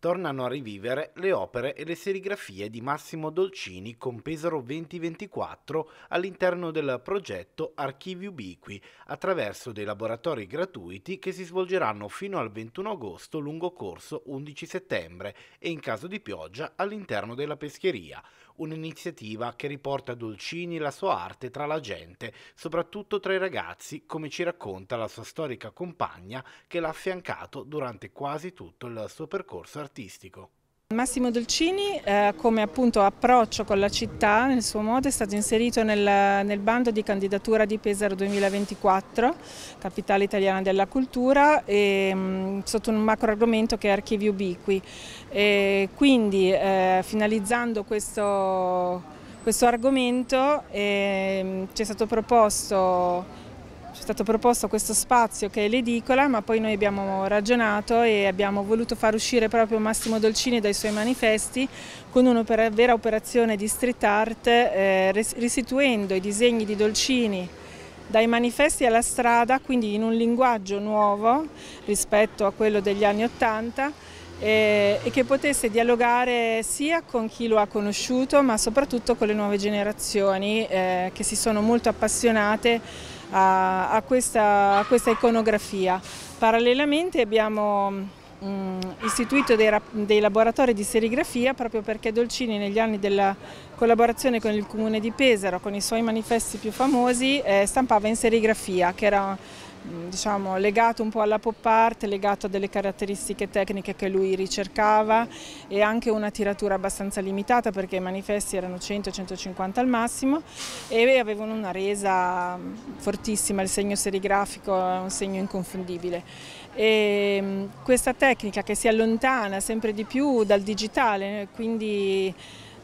tornano a rivivere le opere e le serigrafie di Massimo Dolcini con Pesaro 2024 all'interno del progetto Archivi Ubiqui attraverso dei laboratori gratuiti che si svolgeranno fino al 21 agosto lungo corso 11 settembre e in caso di pioggia all'interno della pescheria un'iniziativa che riporta Dolcini e la sua arte tra la gente, soprattutto tra i ragazzi, come ci racconta la sua storica compagna che l'ha affiancato durante quasi tutto il suo percorso artistico. Massimo Dolcini eh, come appunto approccio con la città nel suo modo è stato inserito nel, nel bando di candidatura di Pesaro 2024, capitale italiana della cultura, e, mh, mm, sotto un macro argomento che è archivi ubiqui. E quindi eh, finalizzando questo, questo argomento eh, ci è stato proposto ci è stato proposto questo spazio che è l'edicola, ma poi noi abbiamo ragionato e abbiamo voluto far uscire proprio Massimo Dolcini dai suoi manifesti con una vera operazione di street art, eh, restituendo i disegni di Dolcini dai manifesti alla strada, quindi in un linguaggio nuovo rispetto a quello degli anni Ottanta e, che potesse dialogare sia con chi lo ha conosciuto ma soprattutto con le nuove generazioni eh, che si sono molto appassionate a, a, questa, a questa, iconografia. Parallelamente abbiamo mh, mm, istituito dei, dei, laboratori di serigrafia proprio perché Dolcini negli anni della collaborazione con il comune di Pesaro, con i suoi manifesti più famosi, eh, stampava in serigrafia, che era diciamo, legato un po' alla pop art, legato a delle caratteristiche tecniche che lui ricercava e anche una tiratura abbastanza limitata perché i manifesti erano 100-150 al massimo e avevano una resa fortissima, il segno serigrafico è un segno inconfondibile. E mm, questa tecnica che si allontana sempre di più dal digitale, quindi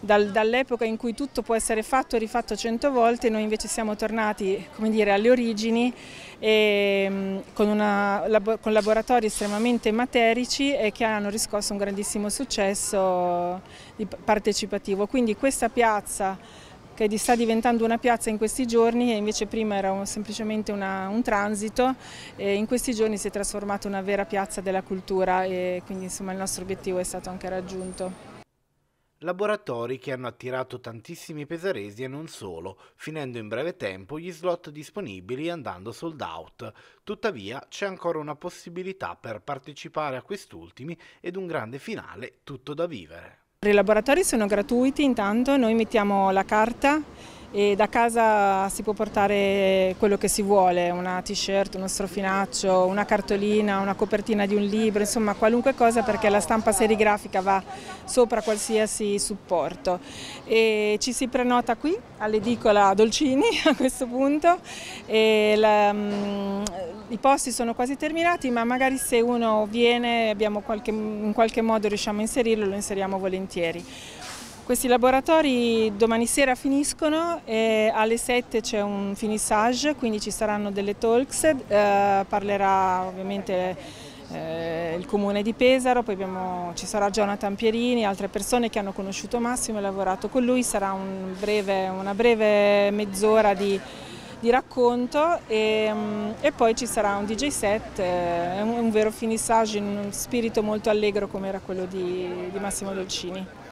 dal, dall'epoca in cui tutto può essere fatto e rifatto cento volte, noi invece siamo tornati dire, alle origini e, ehm, con, una, con laboratori estremamente materici e che hanno riscosso un grandissimo successo partecipativo. Quindi questa piazza che sta diventando una piazza in questi giorni e invece prima era un, semplicemente una, un transito e in questi giorni si è trasformata una vera piazza della cultura e quindi insomma il nostro obiettivo è stato anche raggiunto laboratori che hanno attirato tantissimi pesaresi e non solo, finendo in breve tempo gli slot disponibili andando sold out. Tuttavia c'è ancora una possibilità per partecipare a quest'ultimi ed un grande finale tutto da vivere. I laboratori sono gratuiti intanto, noi mettiamo la carta e da casa si può portare quello che si vuole, una t-shirt, uno strofinaccio, una cartolina, una copertina di un libro, insomma qualunque cosa perché la stampa serigrafica va sopra qualsiasi supporto. E ci si prenota qui all'edicola Dolcini a questo punto, la, mm, i posti sono quasi terminati ma magari se uno viene qualche, in qualche modo riusciamo a inserirlo lo inseriamo volentieri volentieri. Questi laboratori domani sera finiscono e alle 7 c'è un finissage, quindi ci saranno delle talks, eh, parlerà ovviamente eh, il comune di Pesaro, poi abbiamo, ci sarà Jonathan Pierini, altre persone che hanno conosciuto Massimo e lavorato con lui, sarà un breve, una breve mezz'ora di di racconto e, mm, e, poi ci sarà un DJ set, eh, un, vero finissage in un spirito molto allegro come era quello di, di Massimo Dolcini.